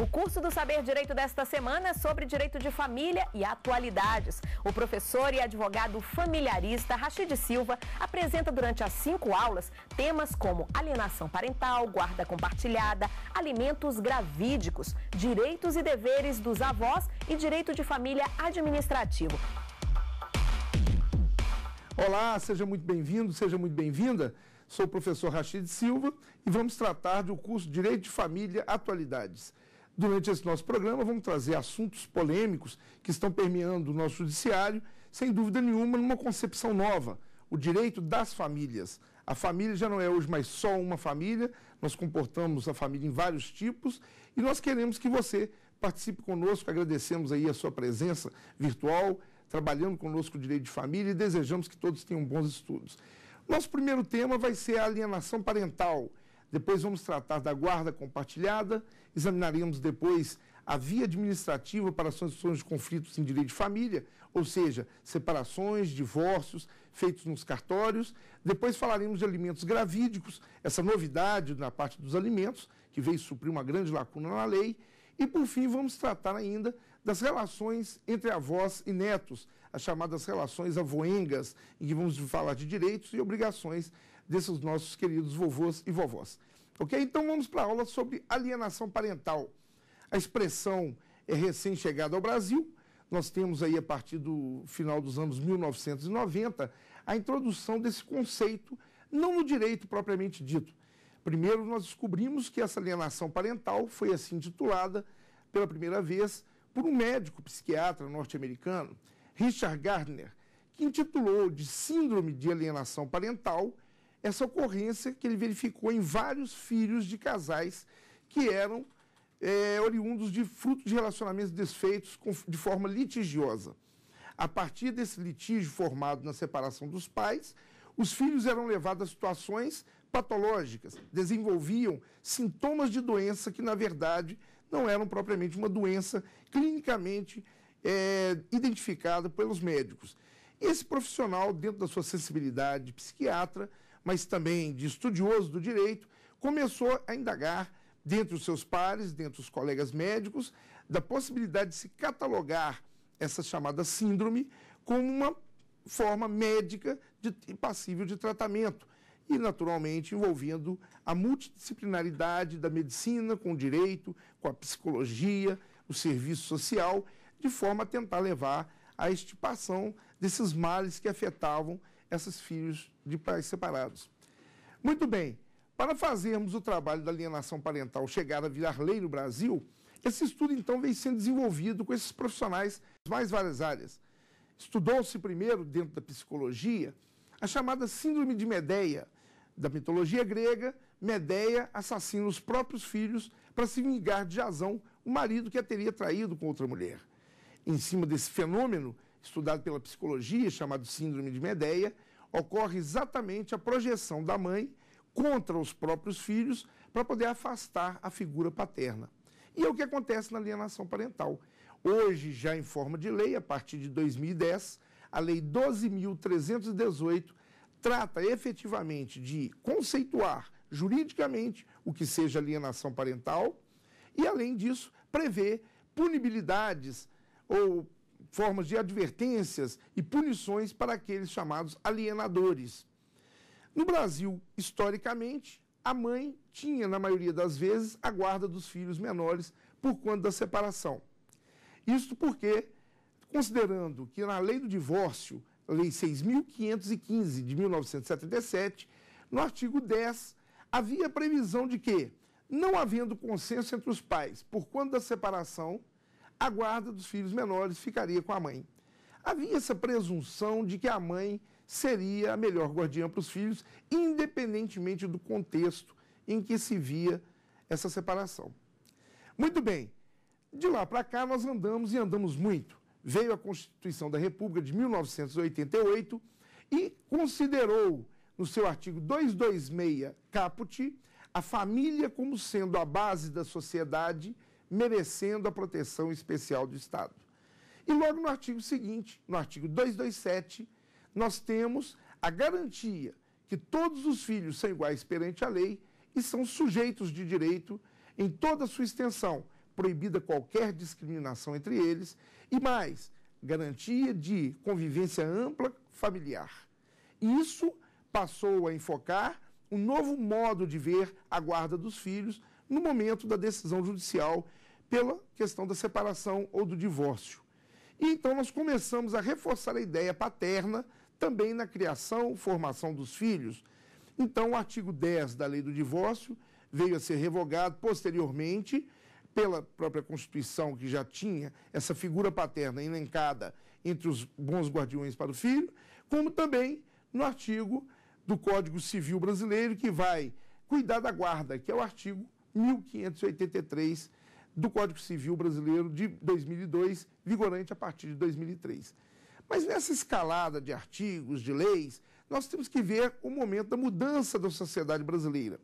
O curso do Saber Direito desta semana é sobre direito de família e atualidades. O professor e advogado familiarista Rachid Silva apresenta durante as cinco aulas temas como alienação parental, guarda compartilhada, alimentos gravídicos, direitos e deveres dos avós e direito de família administrativo. Olá, seja muito bem-vindo, seja muito bem-vinda. Sou o professor Rachid Silva e vamos tratar do curso Direito de Família Atualidades. Durante esse nosso programa, vamos trazer assuntos polêmicos que estão permeando o nosso judiciário, sem dúvida nenhuma, numa concepção nova: o direito das famílias. A família já não é hoje mais só uma família, nós comportamos a família em vários tipos e nós queremos que você participe conosco. Agradecemos aí a sua presença virtual, trabalhando conosco o direito de família e desejamos que todos tenham bons estudos. Nosso primeiro tema vai ser a alienação parental. Depois vamos tratar da guarda compartilhada examinaríamos depois a via administrativa para soluções de conflitos em direito de família, ou seja, separações, divórcios feitos nos cartórios. Depois falaremos de alimentos gravídicos, essa novidade na parte dos alimentos, que veio suprir uma grande lacuna na lei. E, por fim, vamos tratar ainda das relações entre avós e netos, as chamadas relações avoengas, em que vamos falar de direitos e obrigações desses nossos queridos vovôs e vovós. Ok? Então vamos para a aula sobre alienação parental. A expressão é recém-chegada ao Brasil. Nós temos aí, a partir do final dos anos 1990, a introdução desse conceito, não no direito propriamente dito. Primeiro, nós descobrimos que essa alienação parental foi assim titulada pela primeira vez por um médico psiquiatra norte-americano, Richard Gardner, que intitulou de Síndrome de Alienação Parental essa ocorrência que ele verificou em vários filhos de casais que eram é, oriundos de fruto de relacionamentos desfeitos com, de forma litigiosa. A partir desse litígio formado na separação dos pais, os filhos eram levados a situações patológicas, desenvolviam sintomas de doença que, na verdade, não eram propriamente uma doença clinicamente é, identificada pelos médicos. Esse profissional, dentro da sua sensibilidade de psiquiatra, mas também de estudioso do direito, começou a indagar, dentre os seus pares, dentre os colegas médicos, da possibilidade de se catalogar essa chamada síndrome como uma forma médica de, passível de tratamento. E, naturalmente, envolvendo a multidisciplinaridade da medicina com o direito, com a psicologia, o serviço social, de forma a tentar levar à extirpação desses males que afetavam esses filhos de pais separados. Muito bem, para fazermos o trabalho da alienação parental chegar a virar lei no Brasil, esse estudo então vem sendo desenvolvido com esses profissionais de mais várias áreas. Estudou-se primeiro, dentro da psicologia, a chamada Síndrome de Medeia, da mitologia grega, Medeia assassina os próprios filhos para se vingar de Jazão, o marido que a teria traído com outra mulher. Em cima desse fenômeno, estudado pela psicologia, chamado síndrome de Medeia, ocorre exatamente a projeção da mãe contra os próprios filhos para poder afastar a figura paterna. E é o que acontece na alienação parental. Hoje, já em forma de lei, a partir de 2010, a Lei 12.318 trata efetivamente de conceituar juridicamente o que seja alienação parental e, além disso, prevê punibilidades ou formas de advertências e punições para aqueles chamados alienadores. No Brasil, historicamente, a mãe tinha, na maioria das vezes, a guarda dos filhos menores por conta da separação. Isto porque, considerando que na lei do divórcio, lei 6.515 de 1977, no artigo 10, havia previsão de que, não havendo consenso entre os pais por conta da separação, a guarda dos filhos menores ficaria com a mãe. Havia essa presunção de que a mãe seria a melhor guardiã para os filhos, independentemente do contexto em que se via essa separação. Muito bem, de lá para cá nós andamos e andamos muito. Veio a Constituição da República de 1988 e considerou, no seu artigo 226 caput, a família como sendo a base da sociedade merecendo a proteção especial do Estado. E logo no artigo seguinte, no artigo 227, nós temos a garantia que todos os filhos são iguais perante a lei e são sujeitos de direito em toda a sua extensão, proibida qualquer discriminação entre eles, e mais, garantia de convivência ampla familiar. Isso passou a enfocar um novo modo de ver a guarda dos filhos no momento da decisão judicial pela questão da separação ou do divórcio. E então nós começamos a reforçar a ideia paterna também na criação, formação dos filhos. Então o artigo 10 da Lei do Divórcio veio a ser revogado posteriormente pela própria Constituição, que já tinha essa figura paterna elencada entre os bons guardiões para o filho, como também no artigo do Código Civil Brasileiro, que vai cuidar da guarda, que é o artigo 1583 do Código Civil Brasileiro de 2002, vigorante a partir de 2003. Mas nessa escalada de artigos, de leis, nós temos que ver o momento da mudança da sociedade brasileira.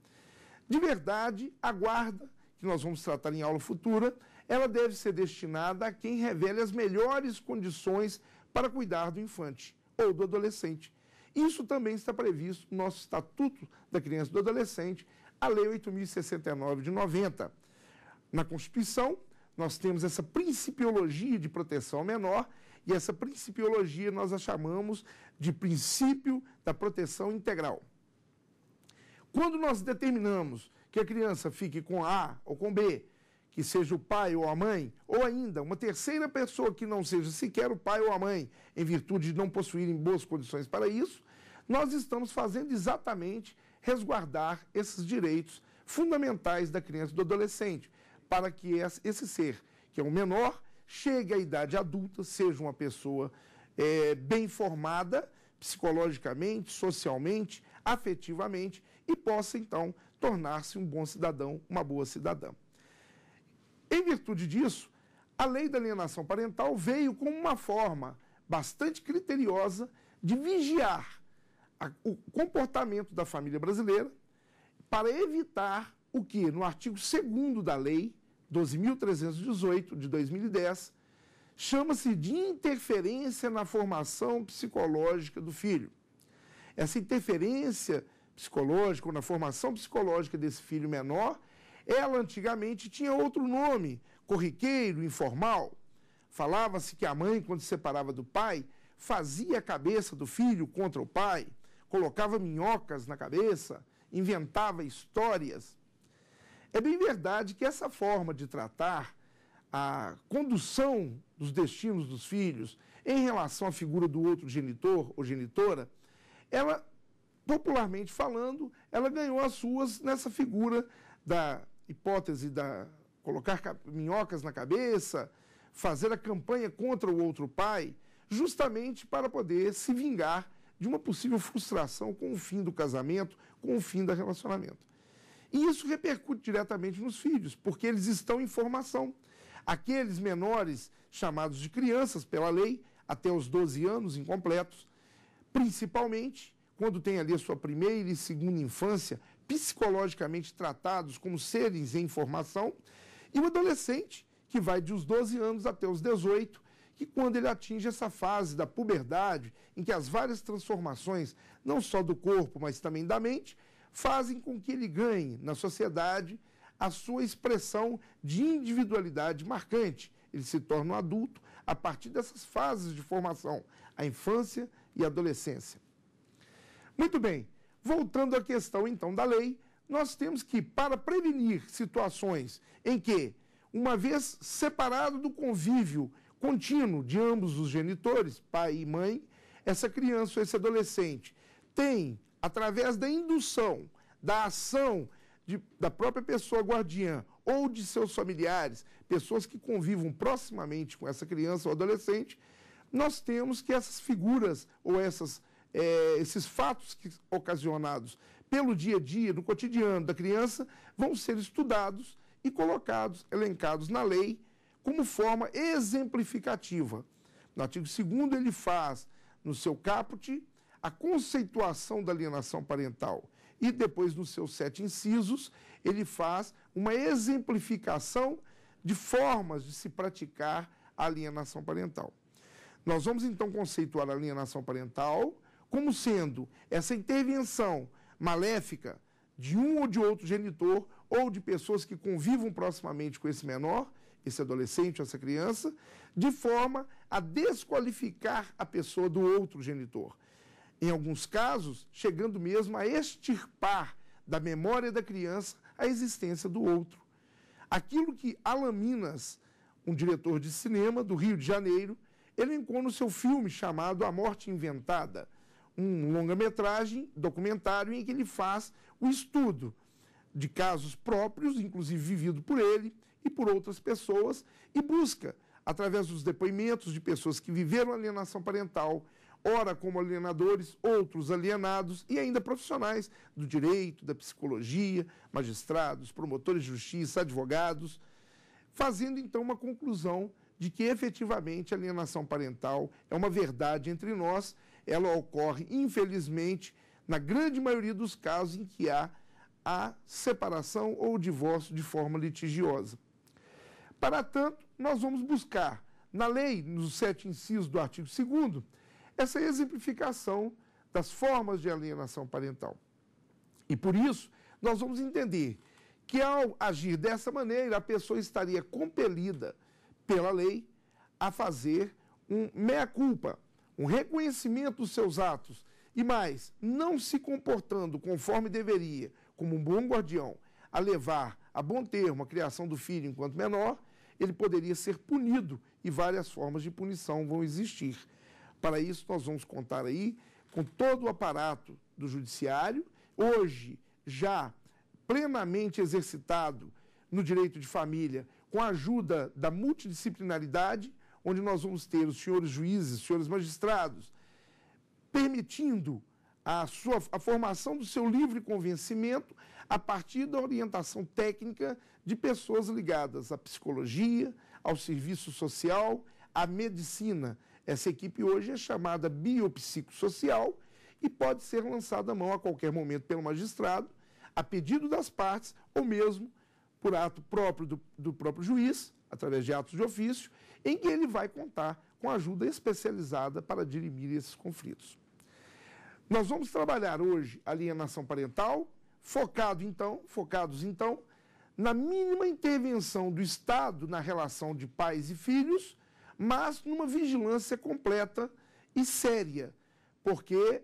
De verdade, a guarda, que nós vamos tratar em aula futura, ela deve ser destinada a quem revele as melhores condições para cuidar do infante ou do adolescente. Isso também está previsto no nosso Estatuto da Criança e do Adolescente, a Lei 8.069 de 90. Na Constituição, nós temos essa principiologia de proteção ao menor e essa principiologia nós a chamamos de princípio da proteção integral. Quando nós determinamos que a criança fique com A ou com B, que seja o pai ou a mãe, ou ainda uma terceira pessoa que não seja sequer o pai ou a mãe, em virtude de não possuírem boas condições para isso, nós estamos fazendo exatamente resguardar esses direitos fundamentais da criança e do adolescente, para que esse ser, que é um menor, chegue à idade adulta, seja uma pessoa é, bem formada psicologicamente, socialmente, afetivamente e possa então tornar-se um bom cidadão, uma boa cidadã. Em virtude disso, a lei da alienação parental veio como uma forma bastante criteriosa de vigiar a, o comportamento da família brasileira para evitar o que, no artigo 2 da lei, 12.318 de 2010, chama-se de interferência na formação psicológica do filho. Essa interferência psicológica, ou na formação psicológica desse filho menor, ela antigamente tinha outro nome, corriqueiro, informal. Falava-se que a mãe, quando se separava do pai, fazia a cabeça do filho contra o pai, colocava minhocas na cabeça, inventava histórias. É bem verdade que essa forma de tratar a condução dos destinos dos filhos em relação à figura do outro genitor ou genitora, ela, popularmente falando, ela ganhou as suas nessa figura da hipótese da colocar minhocas na cabeça, fazer a campanha contra o outro pai, justamente para poder se vingar de uma possível frustração com o fim do casamento, com o fim do relacionamento. E isso repercute diretamente nos filhos, porque eles estão em formação. Aqueles menores, chamados de crianças pela lei, até os 12 anos incompletos, principalmente quando tem ali a sua primeira e segunda infância, psicologicamente tratados como seres em formação, e o adolescente, que vai os 12 anos até os 18, que quando ele atinge essa fase da puberdade, em que as várias transformações, não só do corpo, mas também da mente, fazem com que ele ganhe na sociedade a sua expressão de individualidade marcante. Ele se torna um adulto a partir dessas fases de formação, a infância e a adolescência. Muito bem, voltando à questão então da lei, nós temos que, para prevenir situações em que, uma vez separado do convívio contínuo de ambos os genitores, pai e mãe, essa criança ou esse adolescente tem através da indução, da ação de, da própria pessoa guardiã ou de seus familiares, pessoas que convivam proximamente com essa criança ou adolescente, nós temos que essas figuras ou essas, é, esses fatos que, ocasionados pelo dia a dia, no cotidiano da criança, vão ser estudados e colocados, elencados na lei como forma exemplificativa. No artigo 2 ele faz, no seu caput, a conceituação da alienação parental. E depois, nos seus sete incisos, ele faz uma exemplificação de formas de se praticar a alienação parental. Nós vamos então conceituar a alienação parental como sendo essa intervenção maléfica de um ou de outro genitor ou de pessoas que convivam proximamente com esse menor, esse adolescente, essa criança, de forma a desqualificar a pessoa do outro genitor, em alguns casos, chegando mesmo a extirpar da memória da criança a existência do outro. Aquilo que Alan Minas, um diretor de cinema do Rio de Janeiro, elencou no seu filme chamado A Morte Inventada, um longa-metragem documentário em que ele faz o estudo de casos próprios, inclusive vivido por ele e por outras pessoas, e busca, através dos depoimentos de pessoas que viveram alienação parental, ora como alienadores, outros alienados e ainda profissionais do direito, da psicologia, magistrados, promotores de justiça, advogados, fazendo então uma conclusão de que efetivamente a alienação parental é uma verdade entre nós, ela ocorre, infelizmente, na grande maioria dos casos em que há a separação ou o divórcio de forma litigiosa. Para tanto, nós vamos buscar na lei, nos sete incisos do artigo 2 essa é exemplificação das formas de alienação parental. E por isso, nós vamos entender que ao agir dessa maneira, a pessoa estaria compelida pela lei a fazer um meia-culpa, um reconhecimento dos seus atos e mais, não se comportando conforme deveria, como um bom guardião, a levar a bom termo a criação do filho enquanto menor, ele poderia ser punido e várias formas de punição vão existir. Para isso, nós vamos contar aí com todo o aparato do Judiciário, hoje já plenamente exercitado no direito de família, com a ajuda da multidisciplinaridade, onde nós vamos ter os senhores juízes, os senhores magistrados, permitindo a, sua, a formação do seu livre convencimento a partir da orientação técnica de pessoas ligadas à psicologia, ao serviço social, à medicina essa equipe hoje é chamada biopsicossocial e pode ser lançada à mão a qualquer momento pelo magistrado, a pedido das partes ou mesmo por ato próprio do, do próprio juiz, através de atos de ofício, em que ele vai contar com ajuda especializada para dirimir esses conflitos. Nós vamos trabalhar hoje a alienação parental, focado então, focados então na mínima intervenção do Estado na relação de pais e filhos mas numa vigilância completa e séria, porque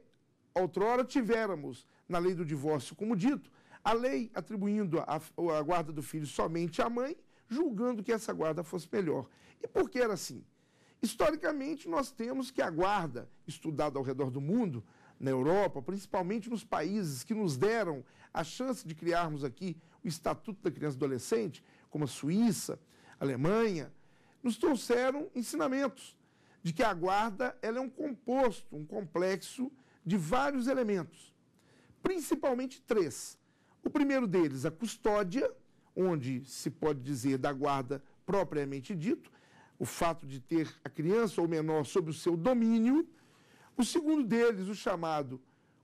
outrora tivéramos na lei do divórcio, como dito, a lei atribuindo a, a guarda do filho somente à mãe, julgando que essa guarda fosse melhor. E por que era assim? Historicamente, nós temos que a guarda, estudada ao redor do mundo, na Europa, principalmente nos países que nos deram a chance de criarmos aqui o Estatuto da Criança e Adolescente, como a Suíça, Alemanha, nos trouxeram ensinamentos de que a guarda ela é um composto, um complexo de vários elementos, principalmente três. O primeiro deles, a custódia, onde se pode dizer da guarda propriamente dito, o fato de ter a criança ou menor sob o seu domínio. O segundo deles, o chamado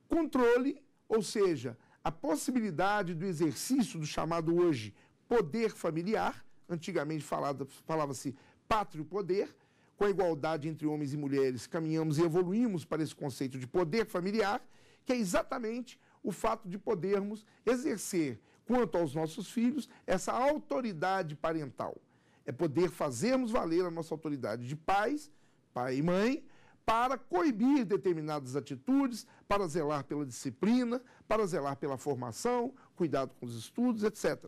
controle, ou seja, a possibilidade do exercício do chamado hoje poder familiar. Antigamente falava-se pátrio poder. Com a igualdade entre homens e mulheres, caminhamos e evoluímos para esse conceito de poder familiar, que é exatamente o fato de podermos exercer, quanto aos nossos filhos, essa autoridade parental. É poder fazermos valer a nossa autoridade de pais, pai e mãe, para coibir determinadas atitudes, para zelar pela disciplina, para zelar pela formação, cuidado com os estudos, etc.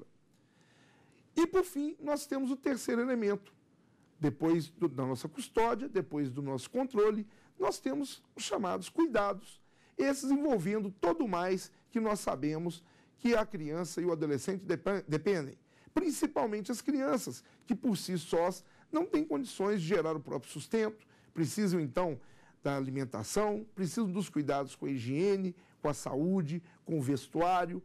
E, por fim, nós temos o terceiro elemento. Depois do, da nossa custódia, depois do nosso controle, nós temos os chamados cuidados, esses envolvendo todo mais que nós sabemos que a criança e o adolescente dependem, principalmente as crianças, que por si sós não têm condições de gerar o próprio sustento, precisam então da alimentação, precisam dos cuidados com a higiene, com a saúde, com o vestuário,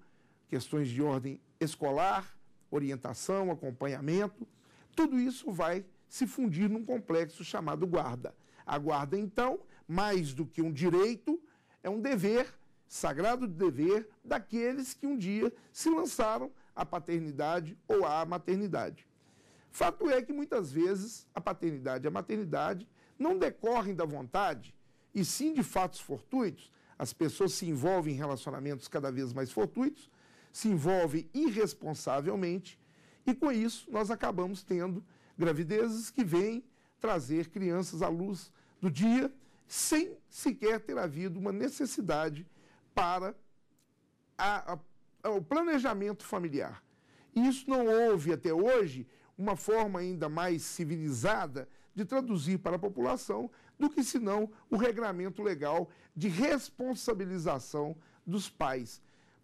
questões de ordem escolar orientação, acompanhamento, tudo isso vai se fundir num complexo chamado guarda. A guarda, então, mais do que um direito, é um dever, sagrado dever, daqueles que um dia se lançaram à paternidade ou à maternidade. Fato é que muitas vezes a paternidade e a maternidade não decorrem da vontade, e sim de fatos fortuitos. As pessoas se envolvem em relacionamentos cada vez mais fortuitos se envolve irresponsavelmente e com isso nós acabamos tendo gravidezes que vêm trazer crianças à luz do dia sem sequer ter havido uma necessidade para a, a, o planejamento familiar. E isso não houve até hoje uma forma ainda mais civilizada de traduzir para a população do que senão o regramento legal de responsabilização dos pais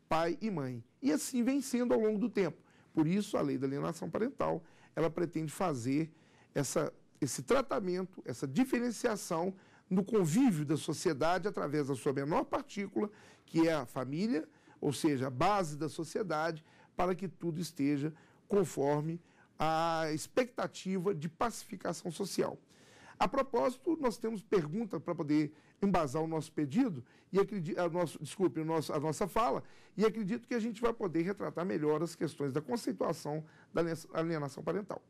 pai e mãe. E assim vem sendo ao longo do tempo. Por isso, a lei da alienação parental, ela pretende fazer essa, esse tratamento, essa diferenciação no convívio da sociedade através da sua menor partícula, que é a família, ou seja, a base da sociedade, para que tudo esteja conforme a expectativa de pacificação social. A propósito, nós temos pergunta para poder embasar o nosso pedido e acredito, a nosso, desculpe, a nossa, a nossa fala, e acredito que a gente vai poder retratar melhor as questões da conceituação da alienação parental.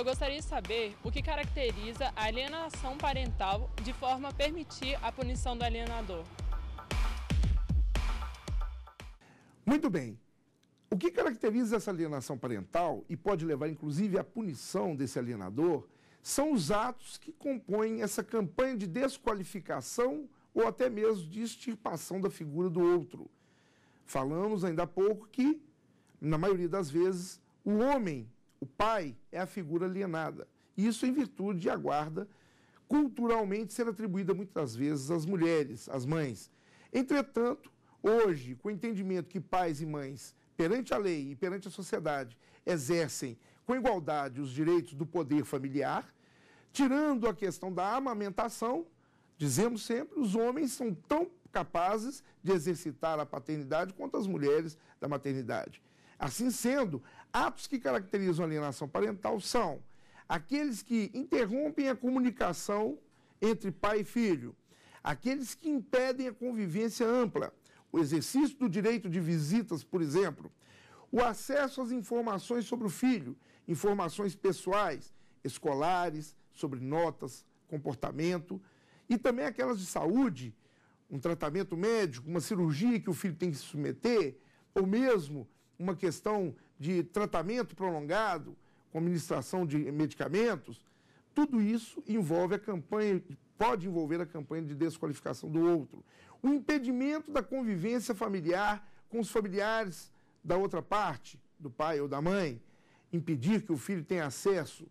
Eu gostaria de saber o que caracteriza a alienação parental de forma a permitir a punição do alienador. Muito bem. O que caracteriza essa alienação parental e pode levar inclusive à punição desse alienador são os atos que compõem essa campanha de desqualificação ou até mesmo de extirpação da figura do outro. Falamos ainda há pouco que, na maioria das vezes, o homem, o pai, é a figura alienada. Isso em virtude de a guarda culturalmente ser atribuída muitas vezes às mulheres, às mães. Entretanto, hoje, com o entendimento que pais e mães perante a lei e perante a sociedade, exercem com igualdade os direitos do poder familiar, tirando a questão da amamentação, dizemos sempre, os homens são tão capazes de exercitar a paternidade quanto as mulheres da maternidade. Assim sendo, atos que caracterizam a alienação parental são aqueles que interrompem a comunicação entre pai e filho, aqueles que impedem a convivência ampla, o exercício do direito de visitas, por exemplo, o acesso às informações sobre o filho, informações pessoais, escolares, sobre notas, comportamento e também aquelas de saúde, um tratamento médico, uma cirurgia que o filho tem que se submeter, ou mesmo uma questão de tratamento prolongado, com administração de medicamentos, tudo isso envolve a campanha pode envolver a campanha de desqualificação do outro. O impedimento da convivência familiar com os familiares da outra parte, do pai ou da mãe, impedir que o filho tenha acesso,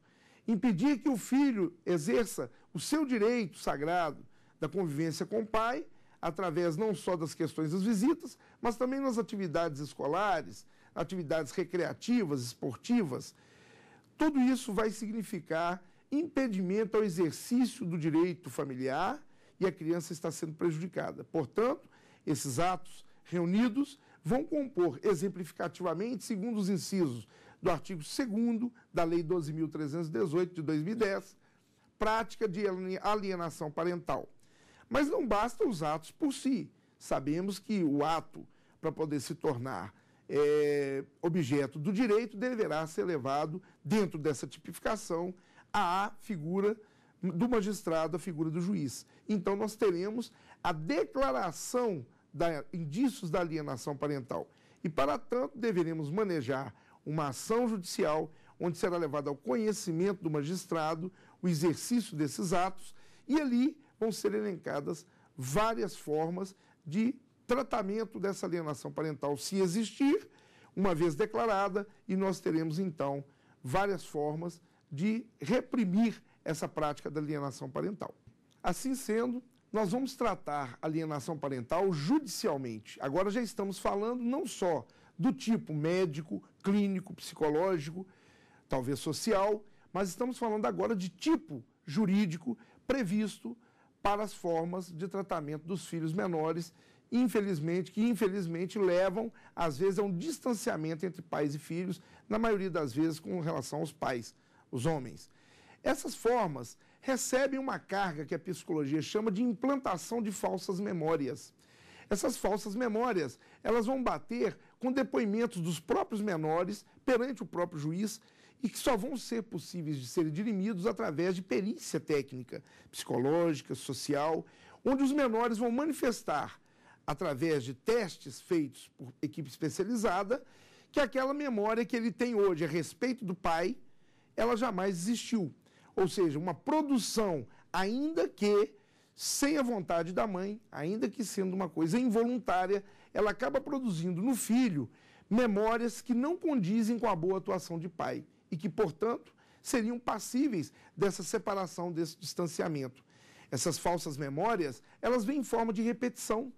impedir que o filho exerça o seu direito sagrado da convivência com o pai, através não só das questões das visitas, mas também nas atividades escolares, atividades recreativas, esportivas. Tudo isso vai significar impedimento ao exercício do direito familiar e a criança está sendo prejudicada. Portanto, esses atos reunidos vão compor exemplificativamente, segundo os incisos do artigo 2 da Lei 12.318 de 2010, prática de alienação parental. Mas não basta os atos por si. Sabemos que o ato, para poder se tornar é, objeto do direito, deverá ser levado dentro dessa tipificação à figura do magistrado, à figura do juiz. Então, nós teremos a declaração da indícios da alienação parental. E, para tanto, deveremos manejar uma ação judicial onde será levado ao conhecimento do magistrado o exercício desses atos e ali vão ser elencadas várias formas de tratamento dessa alienação parental, se existir, uma vez declarada, e nós teremos então várias formas de reprimir essa prática da alienação parental. Assim sendo, nós vamos tratar alienação parental judicialmente. Agora já estamos falando não só do tipo médico, clínico, psicológico, talvez social, mas estamos falando agora de tipo jurídico previsto para as formas de tratamento dos filhos menores, infelizmente, que infelizmente levam às vezes a um distanciamento entre pais e filhos, na maioria das vezes com relação aos pais os homens. Essas formas recebem uma carga que a psicologia chama de implantação de falsas memórias. Essas falsas memórias, elas vão bater com depoimentos dos próprios menores perante o próprio juiz e que só vão ser possíveis de serem dirimidos através de perícia técnica, psicológica, social, onde os menores vão manifestar, através de testes feitos por equipe especializada, que aquela memória que ele tem hoje a respeito do pai ela jamais existiu. Ou seja, uma produção, ainda que sem a vontade da mãe, ainda que sendo uma coisa involuntária, ela acaba produzindo no filho memórias que não condizem com a boa atuação de pai e que, portanto, seriam passíveis dessa separação, desse distanciamento. Essas falsas memórias, elas vêm em forma de repetição,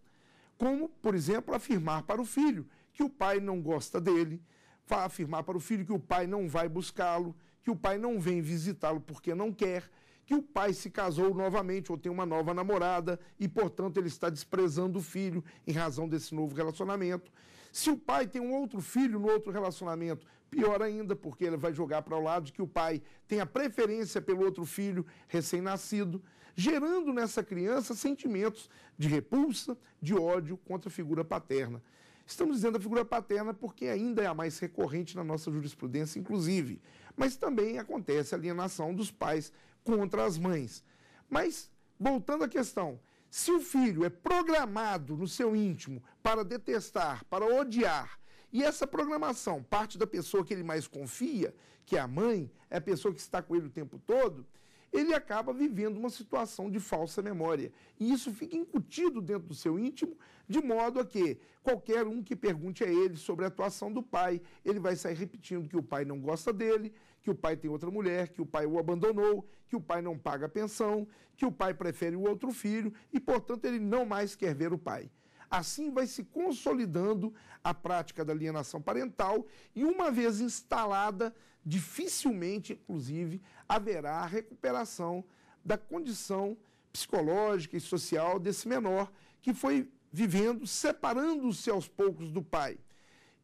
como, por exemplo, afirmar para o filho que o pai não gosta dele, afirmar para o filho que o pai não vai buscá-lo, que o pai não vem visitá-lo porque não quer, que o pai se casou novamente ou tem uma nova namorada e, portanto, ele está desprezando o filho em razão desse novo relacionamento. Se o pai tem um outro filho no outro relacionamento, pior ainda, porque ele vai jogar para o lado que o pai tem a preferência pelo outro filho recém-nascido, gerando nessa criança sentimentos de repulsa, de ódio contra a figura paterna. Estamos dizendo a figura paterna porque ainda é a mais recorrente na nossa jurisprudência, inclusive mas também acontece a alienação dos pais contra as mães. Mas, voltando à questão, se o filho é programado no seu íntimo para detestar, para odiar, e essa programação parte da pessoa que ele mais confia, que é a mãe, é a pessoa que está com ele o tempo todo, ele acaba vivendo uma situação de falsa memória. E isso fica incutido dentro do seu íntimo, de modo a que qualquer um que pergunte a ele sobre a atuação do pai, ele vai sair repetindo que o pai não gosta dele, que o pai tem outra mulher, que o pai o abandonou, que o pai não paga a pensão, que o pai prefere o outro filho e, portanto, ele não mais quer ver o pai. Assim vai se consolidando a prática da alienação parental e, uma vez instalada, dificilmente, inclusive, haverá recuperação da condição psicológica e social desse menor que foi vivendo, separando-se aos poucos do pai.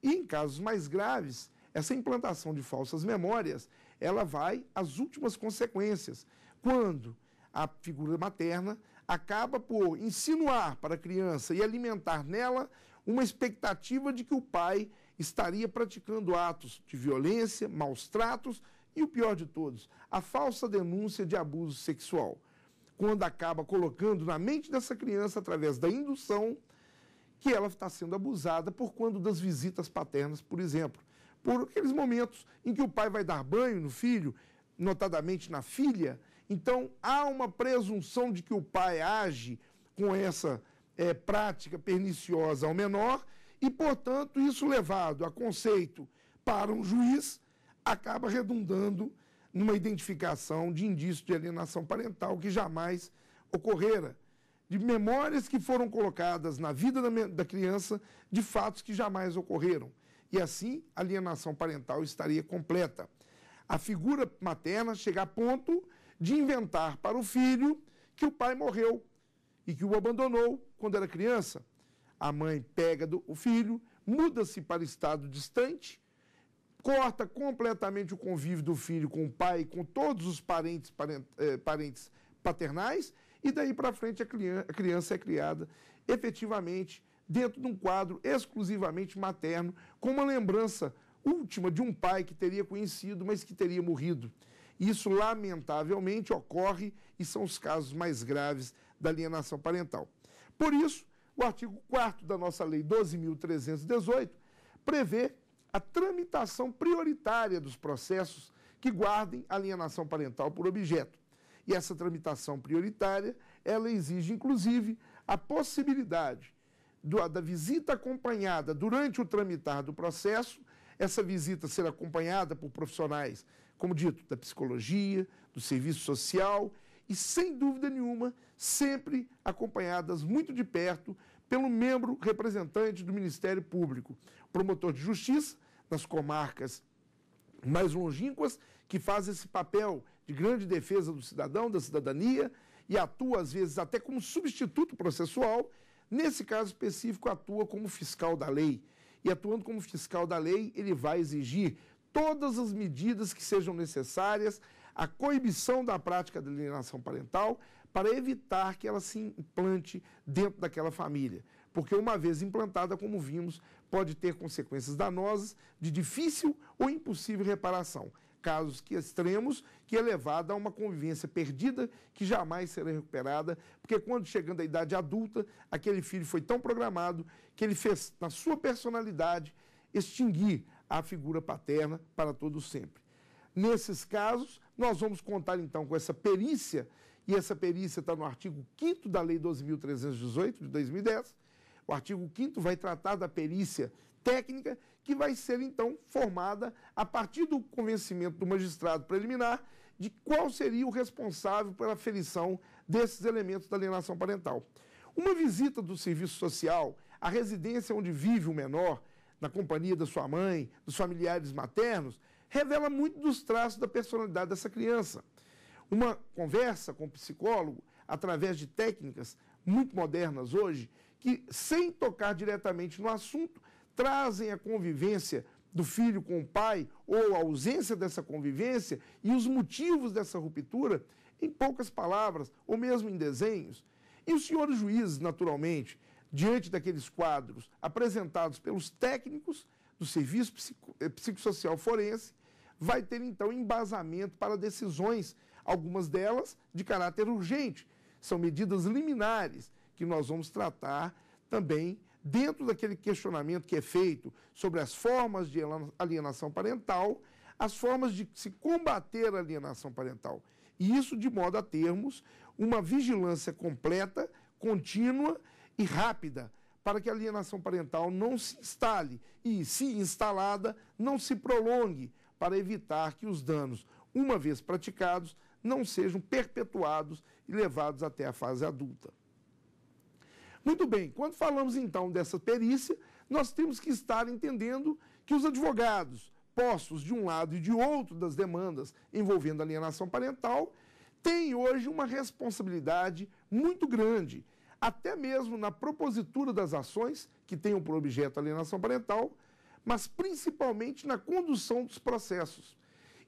E em casos mais graves, essa implantação de falsas memórias, ela vai às últimas consequências, quando a figura materna acaba por insinuar para a criança e alimentar nela uma expectativa de que o pai estaria praticando atos de violência, maus tratos e o pior de todos, a falsa denúncia de abuso sexual, quando acaba colocando na mente dessa criança, através da indução, que ela está sendo abusada por quando das visitas paternas, por exemplo. Por aqueles momentos em que o pai vai dar banho no filho, notadamente na filha, então há uma presunção de que o pai age com essa é, prática perniciosa ao menor e, portanto, isso levado a conceito para um juiz acaba redundando numa identificação de indício de alienação parental que jamais ocorrera, de memórias que foram colocadas na vida da, da criança de fatos que jamais ocorreram. E assim, a alienação parental estaria completa. A figura materna chega a ponto de inventar para o filho que o pai morreu e que o abandonou quando era criança a mãe pega do, o filho, muda-se para estado distante, corta completamente o convívio do filho com o pai, com todos os parentes, parent, eh, parentes paternais, e daí para frente a criança, a criança é criada efetivamente dentro de um quadro exclusivamente materno, com uma lembrança última de um pai que teria conhecido, mas que teria morrido. Isso, lamentavelmente, ocorre e são os casos mais graves da alienação parental. Por isso, o artigo 4 da nossa Lei 12.318 prevê a tramitação prioritária dos processos que guardem alienação parental por objeto. E essa tramitação prioritária, ela exige, inclusive, a possibilidade do, da visita acompanhada durante o tramitar do processo, essa visita ser acompanhada por profissionais, como dito, da psicologia, do serviço social e, sem dúvida nenhuma, sempre acompanhadas muito de perto pelo membro representante do Ministério Público, promotor de justiça nas comarcas mais longínquas, que faz esse papel de grande defesa do cidadão, da cidadania e atua, às vezes, até como substituto processual. Nesse caso específico, atua como fiscal da lei. E atuando como fiscal da lei, ele vai exigir todas as medidas que sejam necessárias a coibição da prática da alienação parental para evitar que ela se implante dentro daquela família. Porque, uma vez implantada, como vimos, pode ter consequências danosas de difícil ou impossível reparação. Casos que extremos que é levada a uma convivência perdida que jamais será recuperada, porque quando chegando à idade adulta, aquele filho foi tão programado que ele fez, na sua personalidade, extinguir a figura paterna para todo sempre. Nesses casos, nós vamos contar então com essa perícia, e essa perícia está no artigo 5 da Lei 12.318 de 2010. O artigo 5 vai tratar da perícia técnica, que vai ser então formada a partir do convencimento do magistrado preliminar de qual seria o responsável pela aferição desses elementos da alienação parental. Uma visita do serviço social à residência onde vive o menor, na companhia da sua mãe, dos familiares maternos, revela muito dos traços da personalidade dessa criança. Uma conversa com o psicólogo, através de técnicas muito modernas hoje, que, sem tocar diretamente no assunto, trazem a convivência do filho com o pai ou a ausência dessa convivência e os motivos dessa ruptura em poucas palavras ou mesmo em desenhos. E os senhores juízes, naturalmente, diante daqueles quadros apresentados pelos técnicos do Serviço Psico eh, Psicossocial Forense, vai ter então embasamento para decisões, algumas delas de caráter urgente. São medidas liminares que nós vamos tratar também dentro daquele questionamento que é feito sobre as formas de alienação parental, as formas de se combater a alienação parental. E isso de modo a termos uma vigilância completa, contínua e rápida para que a alienação parental não se instale e, se instalada, não se prolongue, para evitar que os danos, uma vez praticados, não sejam perpetuados e levados até a fase adulta. Muito bem, quando falamos então dessa perícia, nós temos que estar entendendo que os advogados, postos de um lado e de outro das demandas envolvendo alienação parental, têm hoje uma responsabilidade muito grande, até mesmo na propositura das ações que tenham por objeto alienação parental, mas principalmente na condução dos processos.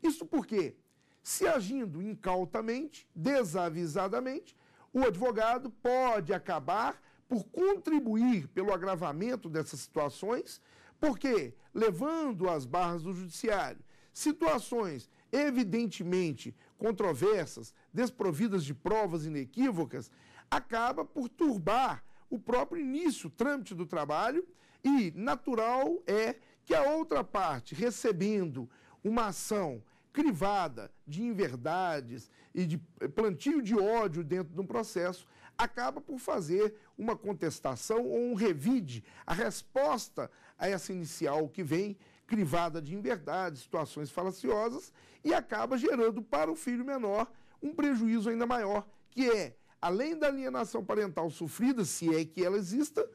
Isso porque, se agindo incautamente, desavisadamente, o advogado pode acabar por contribuir pelo agravamento dessas situações, porque levando às barras do judiciário situações evidentemente controversas, desprovidas de provas inequívocas, acaba por turbar o próprio início, o trâmite do trabalho e natural é que a outra parte, recebendo uma ação crivada de inverdades e de plantio de ódio dentro de um processo, acaba por fazer uma contestação ou um revide, a resposta a essa inicial que vem crivada de inverdades, situações falaciosas, e acaba gerando para o filho menor um prejuízo ainda maior, que é, além da alienação parental sofrida, se é que ela exista,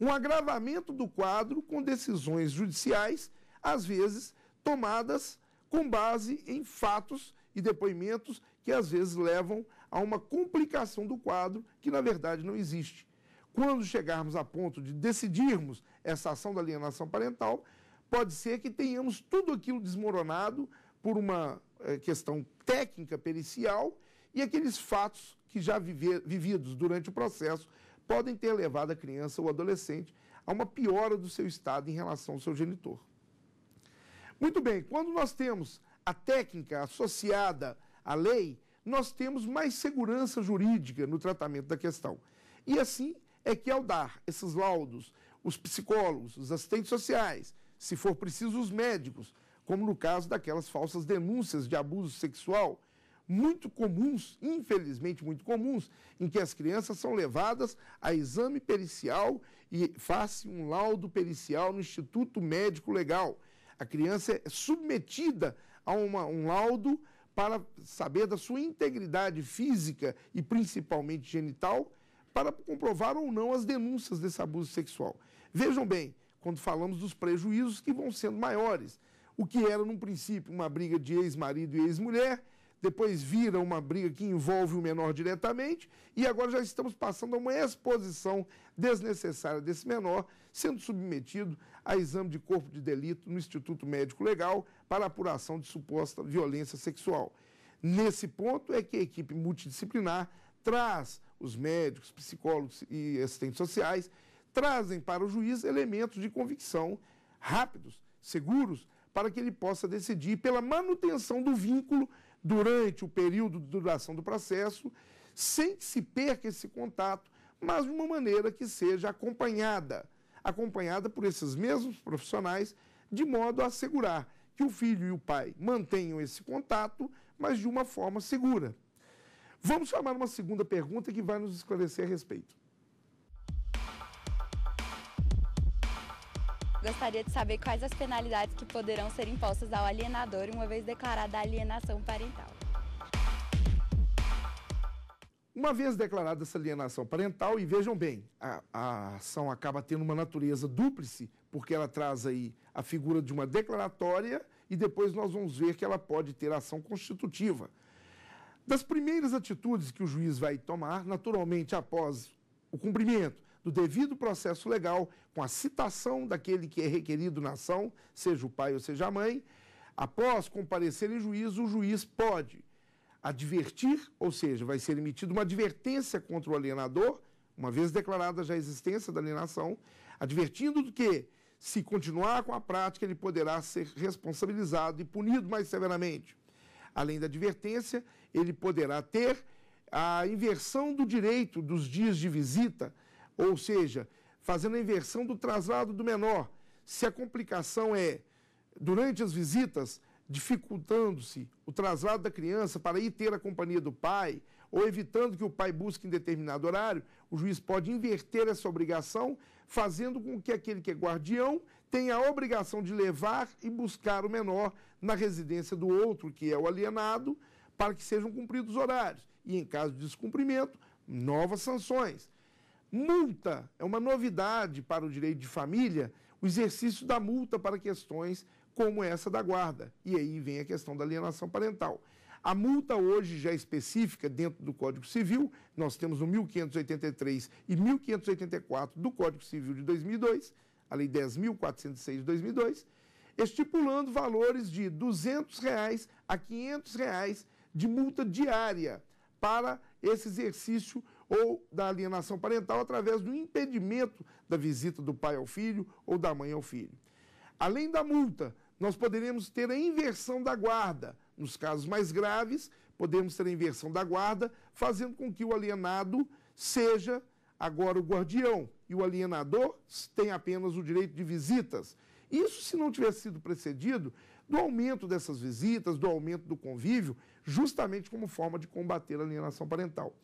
um agravamento do quadro com decisões judiciais, às vezes tomadas com base em fatos e depoimentos que às vezes levam a uma complicação do quadro que na verdade não existe. Quando chegarmos a ponto de decidirmos essa ação da alienação parental, pode ser que tenhamos tudo aquilo desmoronado por uma eh, questão técnica pericial e aqueles fatos que já viver, vividos durante o processo podem ter levado a criança ou adolescente a uma piora do seu estado em relação ao seu genitor. Muito bem, quando nós temos a técnica associada à lei, nós temos mais segurança jurídica no tratamento da questão. E assim é que, ao dar esses laudos, os psicólogos, os assistentes sociais, se for preciso, os médicos, como no caso daquelas falsas denúncias de abuso sexual muito comuns, infelizmente muito comuns, em que as crianças são levadas a exame pericial e faz um laudo pericial no Instituto Médico Legal. A criança é submetida a uma, um laudo para saber da sua integridade física e principalmente genital, para comprovar ou não as denúncias desse abuso sexual. Vejam bem, quando falamos dos prejuízos que vão sendo maiores, o que era num princípio uma briga de ex-marido e ex-mulher depois vira uma briga que envolve o menor diretamente, e agora já estamos passando a uma exposição desnecessária desse menor, sendo submetido a exame de corpo de delito no Instituto Médico Legal para apuração de suposta violência sexual. Nesse ponto é que a equipe multidisciplinar traz os médicos, psicólogos e assistentes sociais, trazem para o juiz elementos de convicção rápidos, seguros, para que ele possa decidir pela manutenção do vínculo durante o período de duração do processo, sem que se perca esse contato, mas de uma maneira que seja acompanhada, acompanhada por esses mesmos profissionais, de modo a assegurar que o filho e o pai mantenham esse contato, mas de uma forma segura. Vamos chamar uma segunda pergunta que vai nos esclarecer a respeito. Gostaria de saber quais as penalidades que poderão ser impostas ao alienador uma vez declarada a alienação parental. Uma vez declarada essa alienação parental, e vejam bem, a, a, ação acaba tendo uma natureza dúplice, porque ela traz aí a figura de uma declaratória e depois nós vamos ver que ela pode ter ação constitutiva. Das primeiras atitudes que o juiz vai tomar, naturalmente após o cumprimento do devido processo legal, com a citação daquele que é requerido na ação, seja o pai ou seja a mãe, após comparecer em juízo, o juiz pode advertir, ou seja, vai ser emitida uma advertência contra o alienador, uma vez declarada já a existência da alienação, advertindo do que, se continuar com a prática, ele poderá ser responsabilizado e punido mais severamente. Além da advertência, ele poderá ter a inversão do direito dos dias de visita ou seja, fazendo a inversão do traslado do menor. Se a complicação é, durante as visitas, dificultando-se o traslado da criança para ir ter a companhia do pai, ou evitando que o pai busque em determinado horário, o juiz pode inverter essa obrigação, fazendo com que aquele que é guardião tenha a obrigação de levar e buscar o menor na residência do outro, que é o alienado, para que sejam cumpridos os horários. E em caso de descumprimento, novas sanções. Multa é uma novidade para o direito de família, o exercício da multa para questões como essa da guarda. E aí vem a questão da alienação parental. A multa hoje já é específica dentro do Código Civil, nós temos o 1583 e 1584 do Código Civil de 2002, a Lei 10.406 de 2002, estipulando valores de R$ 200 reais a R$ 500 reais de multa diária para esse exercício ou da alienação parental através do impedimento da visita do pai ao filho ou da mãe ao filho. Além da multa, nós poderemos ter a inversão da guarda. Nos casos mais graves, podemos ter a inversão da guarda, fazendo com que o alienado seja agora o guardião e o alienador tem apenas o direito de visitas. Isso se não tivesse sido precedido do aumento dessas visitas, do aumento do convívio, justamente como forma de combater a alienação parental.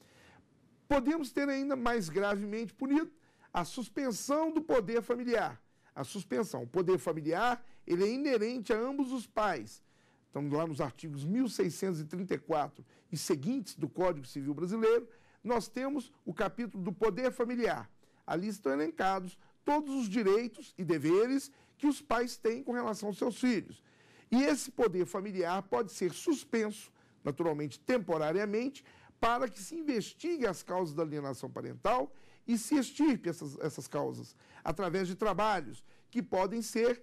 Podemos ter ainda mais gravemente punido a suspensão do poder familiar. A suspensão. O poder familiar ele é inerente a ambos os pais. Estamos lá nos artigos 1634 e seguintes do Código Civil Brasileiro, nós temos o capítulo do poder familiar. Ali estão elencados todos os direitos e deveres que os pais têm com relação aos seus filhos. E esse poder familiar pode ser suspenso, naturalmente temporariamente, para que se investigue as causas da alienação parental e se extirpe essas, essas causas, através de trabalhos que podem ser,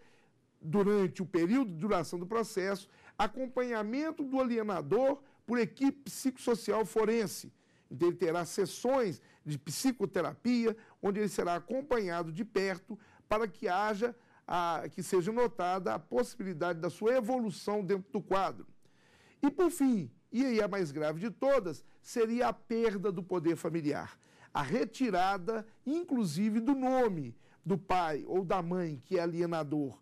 durante o período de duração do processo, acompanhamento do alienador por equipe psicossocial forense. Então, ele terá sessões de psicoterapia, onde ele será acompanhado de perto para que haja, a, que seja notada a possibilidade da sua evolução dentro do quadro. E, por fim, e aí a mais grave de todas seria a perda do poder familiar, a retirada, inclusive, do nome do pai ou da mãe, que é alienador,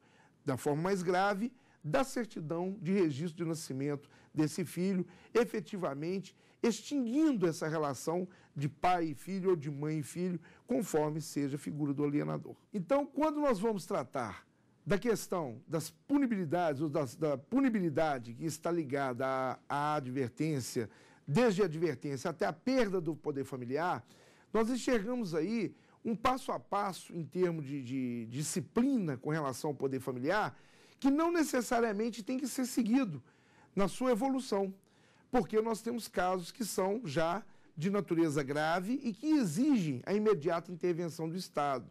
da forma mais grave, da certidão de registro de nascimento desse filho, efetivamente extinguindo essa relação de pai e filho ou de mãe e filho, conforme seja a figura do alienador. Então, quando nós vamos tratar da questão das punibilidades, ou das, da punibilidade que está ligada à, à advertência, desde a advertência até a perda do poder familiar, nós enxergamos aí um passo a passo em termos de, de disciplina com relação ao poder familiar, que não necessariamente tem que ser seguido na sua evolução, porque nós temos casos que são já de natureza grave e que exigem a imediata intervenção do Estado.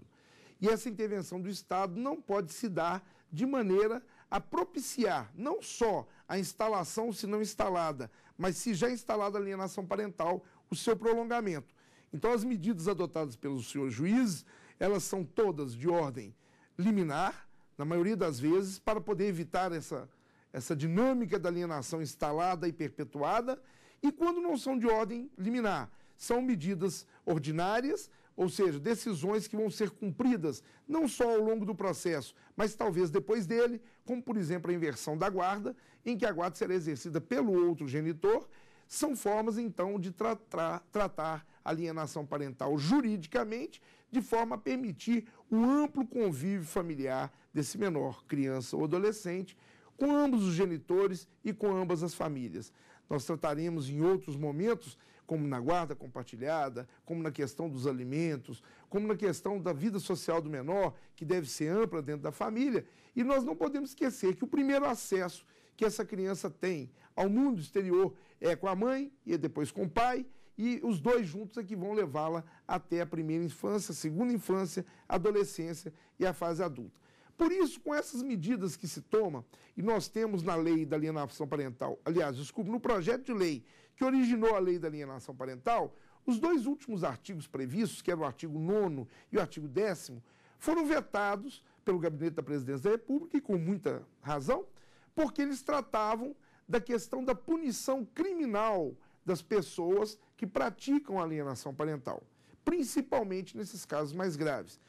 E essa intervenção do Estado não pode se dar de maneira a propiciar não só a instalação, se não instalada, mas se já instalada a alienação parental, o seu prolongamento. Então, as medidas adotadas pelos senhores juízes, elas são todas de ordem liminar, na maioria das vezes, para poder evitar essa, essa dinâmica da alienação instalada e perpetuada, e quando não são de ordem liminar, são medidas ordinárias ou seja, decisões que vão ser cumpridas não só ao longo do processo, mas talvez depois dele, como por exemplo a inversão da guarda, em que a guarda será exercida pelo outro genitor, são formas então de tratar, tratar a alienação parental juridicamente, de forma a permitir o amplo convívio familiar desse menor, criança ou adolescente, com ambos os genitores e com ambas as famílias. Nós trataremos em outros momentos como na guarda compartilhada, como na questão dos alimentos, como na questão da vida social do menor, que deve ser ampla dentro da família. E nós não podemos esquecer que o primeiro acesso que essa criança tem ao mundo exterior é com a mãe e depois com o pai, e os dois juntos é que vão levá-la até a primeira infância, segunda infância, adolescência e a fase adulta. Por isso, com essas medidas que se toma, e nós temos na lei da alienação parental, aliás, desculpe, no projeto de lei que originou a lei da alienação parental, os dois últimos artigos previstos, que eram o artigo 9 e o artigo 10, foram vetados pelo gabinete da presidência da República, e com muita razão, porque eles tratavam da questão da punição criminal das pessoas que praticam alienação parental, principalmente nesses casos mais graves.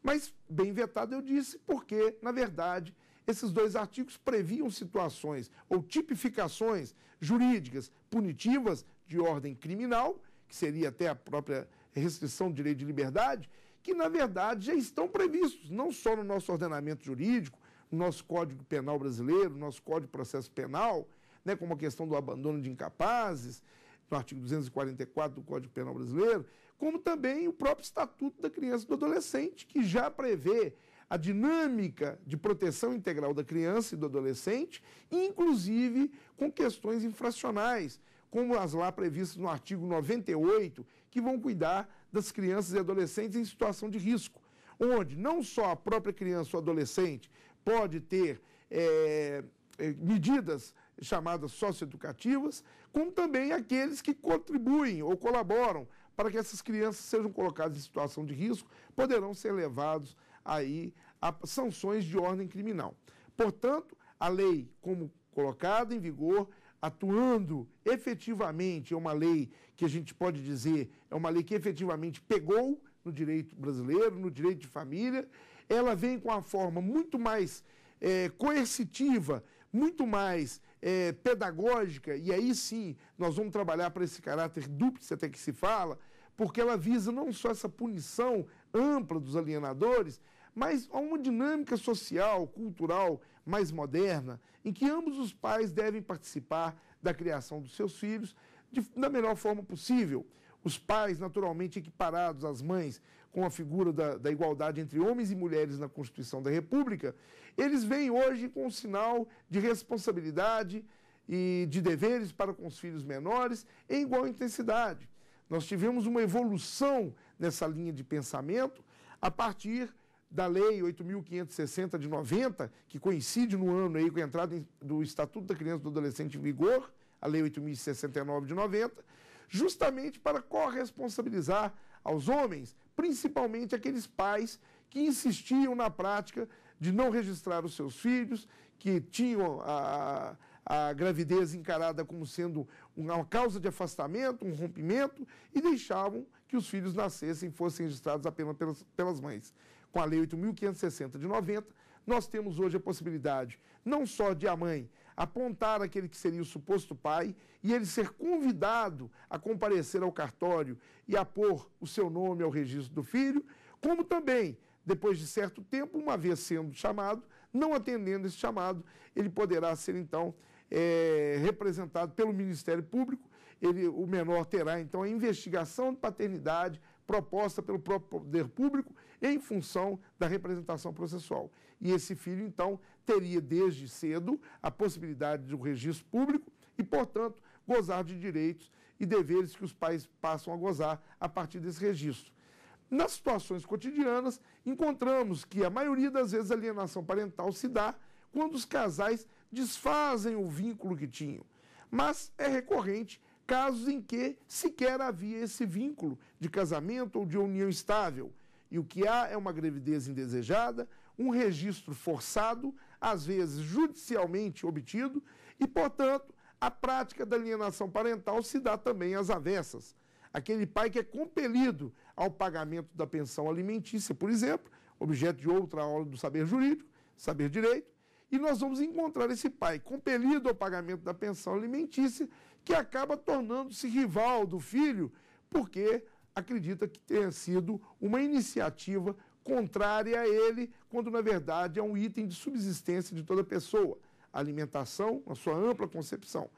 Mas, bem vetado, eu disse, porque, na verdade, esses dois artigos previam situações ou tipificações jurídicas punitivas de ordem criminal, que seria até a própria restrição de direito de liberdade, que na verdade já estão previstos, não só no nosso ordenamento jurídico, no nosso Código Penal brasileiro, no nosso Código de Processo Penal, né, como a questão do abandono de incapazes, no artigo 244 do Código Penal brasileiro, como também o próprio Estatuto da Criança e do Adolescente, que já prevê a dinâmica de proteção integral da criança e do adolescente, inclusive com questões infracionais, como as lá previstas no artigo 98, que vão cuidar das crianças e adolescentes em situação de risco, onde não só a própria criança ou adolescente pode ter é, medidas chamadas socioeducativas, como também aqueles que contribuem ou colaboram para que essas crianças sejam colocadas em situação de risco, poderão ser levados aí a sanções de ordem criminal. Portanto, a lei, como colocada em vigor, atuando efetivamente, é uma lei que a gente pode dizer, é uma lei que efetivamente pegou no direito brasileiro, no direito de família, ela vem com uma forma muito mais é, coercitiva, muito mais é, pedagógica, e aí sim nós vamos trabalhar para esse caráter dúplice até que se fala, porque ela visa não só essa punição ampla dos alienadores, mas há uma dinâmica social, cultural mais moderna, em que ambos os pais devem participar da criação dos seus filhos de, da melhor forma possível. Os pais, naturalmente, equiparados às mães com a figura da, da igualdade entre homens e mulheres na Constituição da República, eles vêm hoje com um sinal de responsabilidade e de deveres para com os filhos menores em igual intensidade. Nós tivemos uma evolução nessa linha de pensamento a partir da Lei 8.560 de 90, que coincide no ano aí com a entrada do Estatuto da Criança e do Adolescente em vigor, a Lei 8.069 de 90, justamente para corresponsabilizar aos homens, principalmente aqueles pais que insistiam na prática de não registrar os seus filhos, que tinham a, a gravidez encarada como sendo uma causa de afastamento, um rompimento, e deixavam que os filhos nascessem e fossem registrados apenas pelas, pelas mães com a Lei 8.560 de 90, nós temos hoje a possibilidade não só de a mãe apontar aquele que seria o suposto pai e ele ser convidado a comparecer ao cartório e a pôr o seu nome ao registro do filho, como também, depois de certo tempo, uma vez sendo chamado, não atendendo esse chamado, ele poderá ser então é, representado pelo Ministério Público. Ele, o menor terá então a investigação de paternidade proposta pelo próprio poder público em função da representação processual. E esse filho, então, teria desde cedo a possibilidade de um registro público e, portanto, gozar de direitos e deveres que os pais passam a gozar a partir desse registro. Nas situações cotidianas, encontramos que a maioria das vezes a alienação parental se dá quando os casais desfazem o vínculo que tinham. Mas é recorrente casos em que sequer havia esse vínculo de casamento ou de união estável e o que há é uma gravidez indesejada, um registro forçado, às vezes judicialmente obtido, e, portanto, a prática da alienação parental se dá também às avessas. Aquele pai que é compelido ao pagamento da pensão alimentícia, por exemplo, objeto de outra aula do saber jurídico, saber direito, e nós vamos encontrar esse pai compelido ao pagamento da pensão alimentícia, que acaba tornando-se rival do filho, porque acredita que tenha sido uma iniciativa contrária a ele, quando na verdade é um item de subsistência de toda pessoa, alimentação, na sua ampla concepção.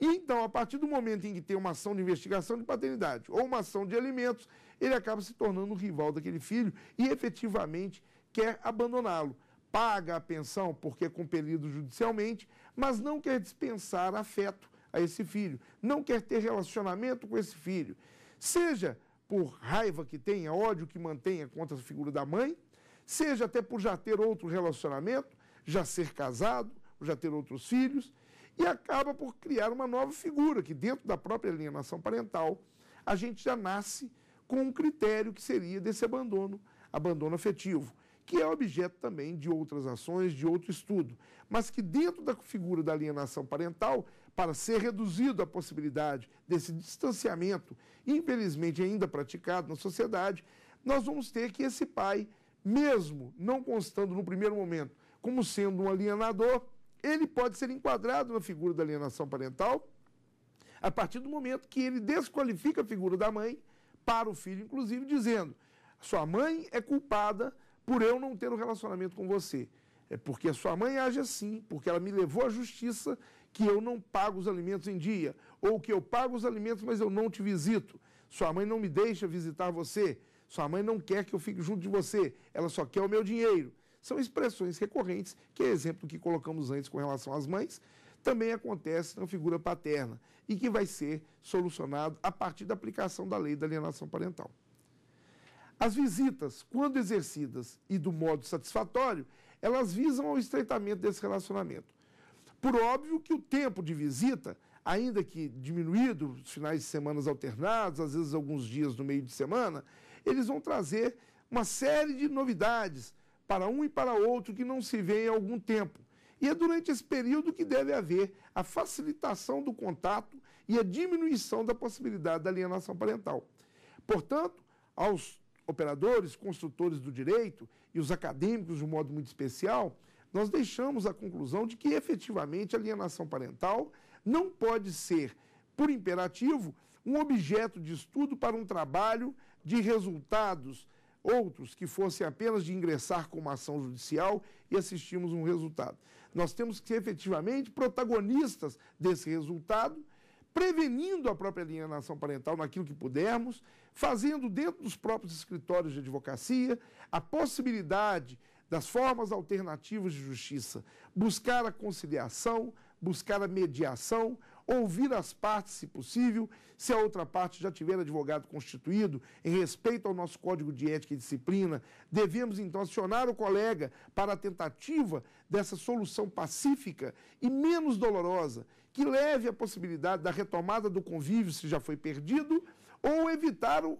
E então, a partir do momento em que tem uma ação de investigação de paternidade ou uma ação de alimentos, ele acaba se tornando o rival daquele filho e efetivamente quer abandoná-lo. Paga a pensão porque é compelido judicialmente, mas não quer dispensar afeto a esse filho, não quer ter relacionamento com esse filho. Seja por raiva que tenha, ódio que mantenha contra a figura da mãe, seja até por já ter outro relacionamento, já ser casado, já ter outros filhos, e acaba por criar uma nova figura, que dentro da própria alienação parental, a gente já nasce com um critério que seria desse abandono, abandono afetivo que é objeto também de outras ações, de outro estudo, mas que dentro da figura da alienação parental, para ser reduzido a possibilidade desse distanciamento, infelizmente ainda praticado na sociedade, nós vamos ter que esse pai, mesmo não constando no primeiro momento como sendo um alienador, ele pode ser enquadrado na figura da alienação parental a partir do momento que ele desqualifica a figura da mãe para o filho, inclusive dizendo: sua mãe é culpada por eu não ter um relacionamento com você. É porque a sua mãe age assim, porque ela me levou à justiça que eu não pago os alimentos em dia, ou que eu pago os alimentos, mas eu não te visito. Sua mãe não me deixa visitar você, sua mãe não quer que eu fique junto de você, ela só quer o meu dinheiro. São expressões recorrentes, que é exemplo que colocamos antes com relação às mães, também acontece na figura paterna e que vai ser solucionado a partir da aplicação da lei da alienação parental. As visitas, quando exercidas e do modo satisfatório, elas visam ao estreitamento desse relacionamento. Por óbvio que o tempo de visita, ainda que diminuído, finais de semana alternados, às vezes alguns dias no meio de semana, eles vão trazer uma série de novidades para um e para outro que não se vê em algum tempo. E é durante esse período que deve haver a facilitação do contato e a diminuição da possibilidade da alienação parental. Portanto, aos operadores, construtores do direito e os acadêmicos de um modo muito especial, nós deixamos a conclusão de que efetivamente a alienação parental não pode ser, por imperativo, um objeto de estudo para um trabalho de resultados outros que fossem apenas de ingressar com uma ação judicial e assistirmos um resultado. Nós temos que ser efetivamente protagonistas desse resultado prevenindo a própria alienação parental naquilo que pudermos, fazendo dentro dos próprios escritórios de advocacia a possibilidade das formas alternativas de justiça, buscar a conciliação, buscar a mediação, ouvir as partes, se possível, se a outra parte já tiver advogado constituído, em respeito ao nosso código de ética e disciplina, devemos então acionar o colega para a tentativa dessa solução pacífica e menos dolorosa, que leve à possibilidade da retomada do convívio se já foi perdido, ou evitar o,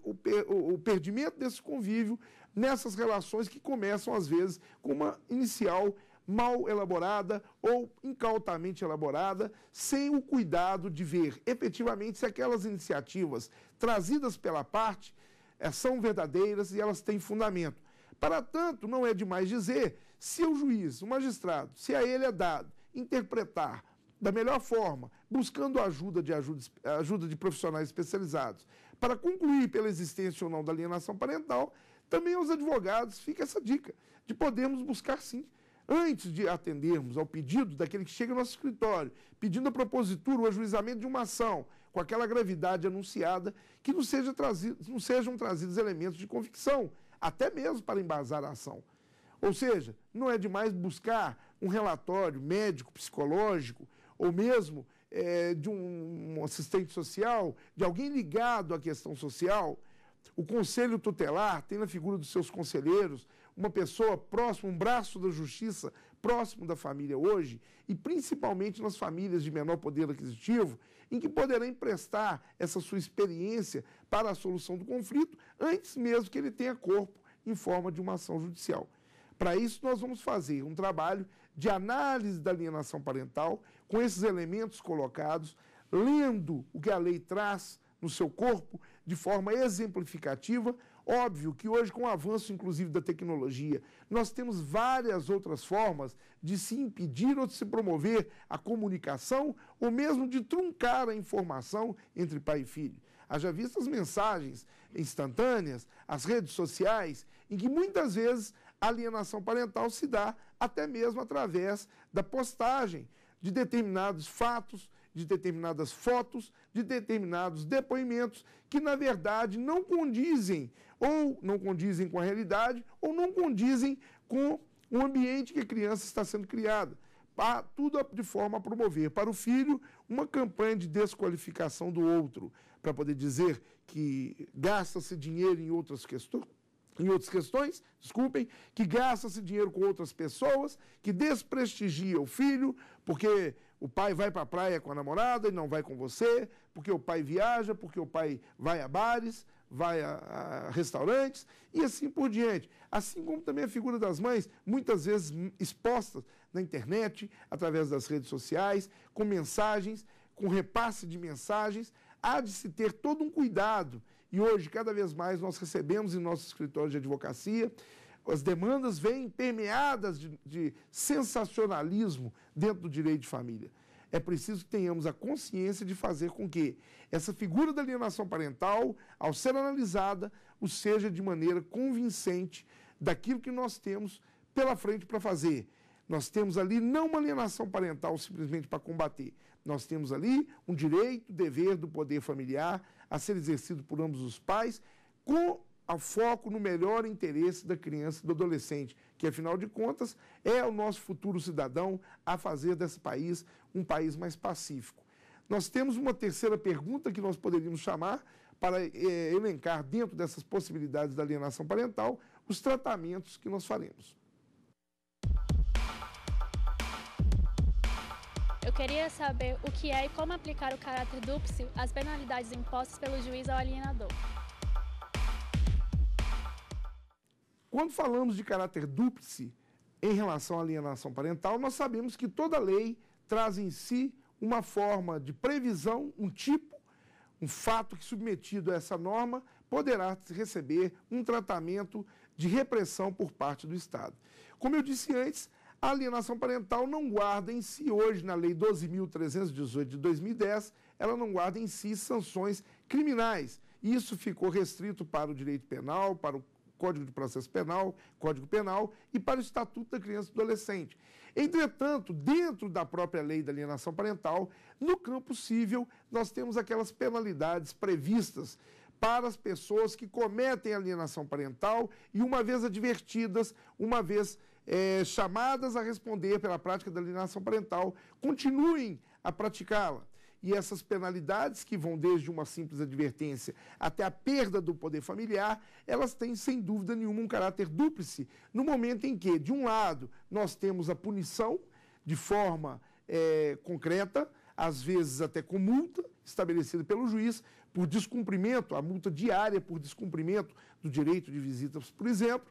o, o perdimento desse convívio nessas relações que começam, às vezes, com uma inicial mal elaborada ou incautamente elaborada, sem o cuidado de ver efetivamente se aquelas iniciativas trazidas pela parte eh, são verdadeiras e elas têm fundamento. Para tanto, não é demais dizer, se o juiz, o magistrado, se a ele é dado interpretar da melhor forma, buscando ajuda de, ajuda, ajuda de profissionais especializados, para concluir pela existência ou não da alienação parental, também aos advogados fica essa dica de podermos buscar sim Antes de atendermos ao pedido daquele que chega ao nosso escritório, pedindo a propositura o ajuizamento de uma ação com aquela gravidade anunciada, que não, seja trazido, não sejam trazidos elementos de convicção, até mesmo para embasar a ação. Ou seja, não é demais buscar um relatório médico, psicológico, ou mesmo é, de um, um assistente social, de alguém ligado à questão social. O conselho tutelar tem na figura dos seus conselheiros uma pessoa próxima, um braço da justiça próximo da família hoje, e principalmente nas famílias de menor poder aquisitivo, em que poderá emprestar essa sua experiência para a solução do conflito, antes mesmo que ele tenha corpo em forma de uma ação judicial. Para isso, nós vamos fazer um trabalho de análise da alienação parental, com esses elementos colocados, lendo o que a lei traz no seu corpo de forma exemplificativa, Óbvio que hoje, com o avanço, inclusive, da tecnologia, nós temos várias outras formas de se impedir ou de se promover a comunicação, ou mesmo de truncar a informação entre pai e filho. Haja visto as mensagens instantâneas, as redes sociais, em que muitas vezes a alienação parental se dá até mesmo através da postagem de determinados fatos, de determinadas fotos, de determinados depoimentos que, na verdade, não condizem ou não condizem com a realidade, ou não condizem com o ambiente que a criança está sendo criada. Para, tudo de forma a promover para o filho uma campanha de desqualificação do outro, para poder dizer que gasta-se dinheiro em outras questões, em outras questões, desculpem, que gasta-se dinheiro com outras pessoas, que desprestigia o filho, porque o pai vai para a praia com a namorada e não vai com você, porque o pai viaja, porque o pai vai a bares, vai a, a, restaurantes e assim por diante. Assim como também a figura das mães, muitas vezes expostas na internet, através das redes sociais, com mensagens, com repasse de mensagens, há de se ter todo um cuidado. E hoje, cada vez mais, nós recebemos em nossos escritórios de advocacia as demandas vêm permeadas de, de sensacionalismo dentro do direito de família é preciso que tenhamos a consciência de fazer com que essa figura da alienação parental, ao ser analisada, o seja de maneira convincente daquilo que nós temos pela frente para fazer. Nós temos ali não uma alienação parental simplesmente para combater. Nós temos ali um direito, dever do poder familiar a ser exercido por ambos os pais, com ao foco no melhor interesse da criança e do adolescente, que afinal de contas é o nosso futuro cidadão a fazer desse país um país mais pacífico. Nós temos uma terceira pergunta que nós poderíamos chamar para eh, elencar dentro dessas possibilidades da alienação parental os tratamentos que nós faremos. Eu queria saber o que é e como aplicar o caráter dúplice às penalidades impostas pelo juiz ao alienador. Quando falamos de caráter dúplice em relação à alienação parental, nós sabemos que toda lei traz em si uma forma de previsão, um tipo, um fato que submetido a essa norma poderá receber um tratamento de repressão por parte do Estado. Como eu disse antes, a alienação parental não guarda em si, hoje, na Lei 12.318 de 2010, ela não guarda em si sanções criminais. Isso ficou restrito para o direito penal, para o Código de Processo Penal, Código Penal e para o Estatuto da Criança e do Adolescente. Entretanto, dentro da própria lei da alienação parental, no campo civil, nós temos aquelas penalidades previstas para as pessoas que cometem alienação parental e, uma vez advertidas, uma vez é, chamadas a responder pela prática da alienação parental, continuem a praticá-la. E essas penalidades, que vão desde uma simples advertência até a perda do poder familiar, elas têm, sem dúvida nenhuma, um caráter dúplice, no momento em que, de um lado, nós temos a punição de forma é, concreta, às vezes até com multa, estabelecida pelo juiz, por descumprimento, a multa diária por descumprimento do direito de visitas, por exemplo,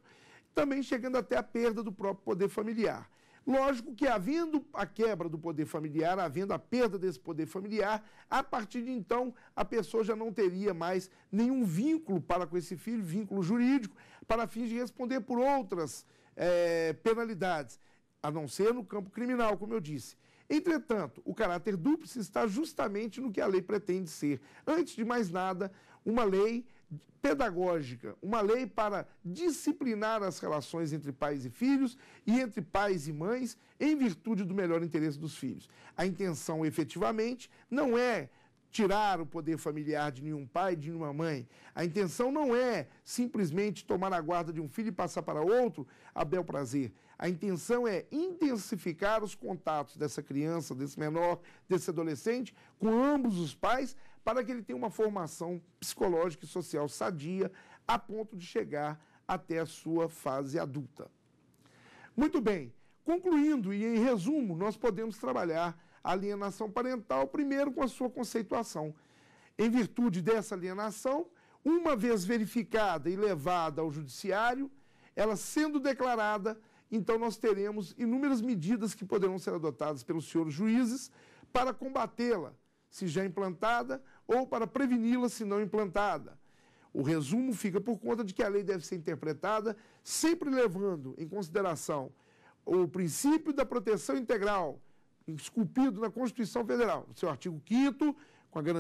também chegando até a perda do próprio poder familiar. Lógico que, havendo a quebra do poder familiar, havendo a perda desse poder familiar, a partir de então a pessoa já não teria mais nenhum vínculo para com esse filho, vínculo jurídico, para fins de responder por outras é, penalidades, a não ser no campo criminal, como eu disse. Entretanto, o caráter dúplice está justamente no que a lei pretende ser. Antes de mais nada, uma lei pedagógica, uma lei para disciplinar as relações entre pais e filhos e entre pais e mães em virtude do melhor interesse dos filhos. A intenção, efetivamente, não é tirar o poder familiar de nenhum pai, de nenhuma mãe. A intenção não é simplesmente tomar a guarda de um filho e passar para outro a bel prazer. A intenção é intensificar os contatos dessa criança, desse menor, desse adolescente com ambos os pais para que ele tenha uma formação psicológica e social sadia, a ponto de chegar até a sua fase adulta. Muito bem, concluindo e em resumo, nós podemos trabalhar a alienação parental primeiro com a sua conceituação. Em virtude dessa alienação, uma vez verificada e levada ao judiciário, ela sendo declarada, então nós teremos inúmeras medidas que poderão ser adotadas pelos senhores juízes para combatê-la, se já implantada, ou para preveni-la se não implantada. O resumo fica por conta de que a lei deve ser interpretada sempre levando em consideração o princípio da proteção integral, esculpido na Constituição Federal, seu artigo 5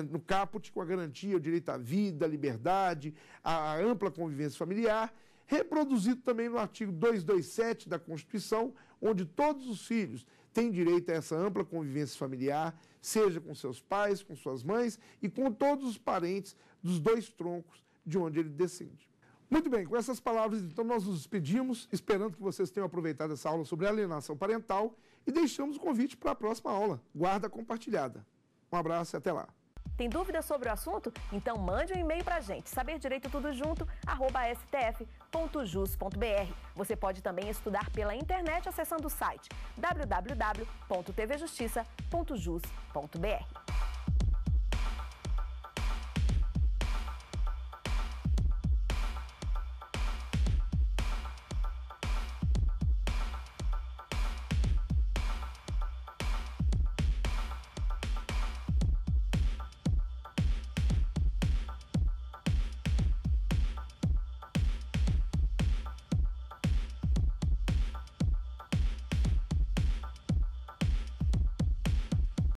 no caput, com a garantia ao direito à vida, à liberdade, à ampla convivência familiar, reproduzido também no artigo 227 da Constituição, onde todos os filhos, tem direito a essa ampla convivência familiar, seja com seus pais, com suas mães e com todos os parentes dos dois troncos de onde ele descende. Muito bem, com essas palavras, então, nós nos despedimos, esperando que vocês tenham aproveitado essa aula sobre alienação parental e deixamos o convite para a próxima aula, guarda compartilhada. Um abraço e até lá. Tem dúvidas sobre o assunto? Então mande um e-mail para a gente, @stf.jus.br. Você pode também estudar pela internet acessando o site www.tvjustiça.jus.br.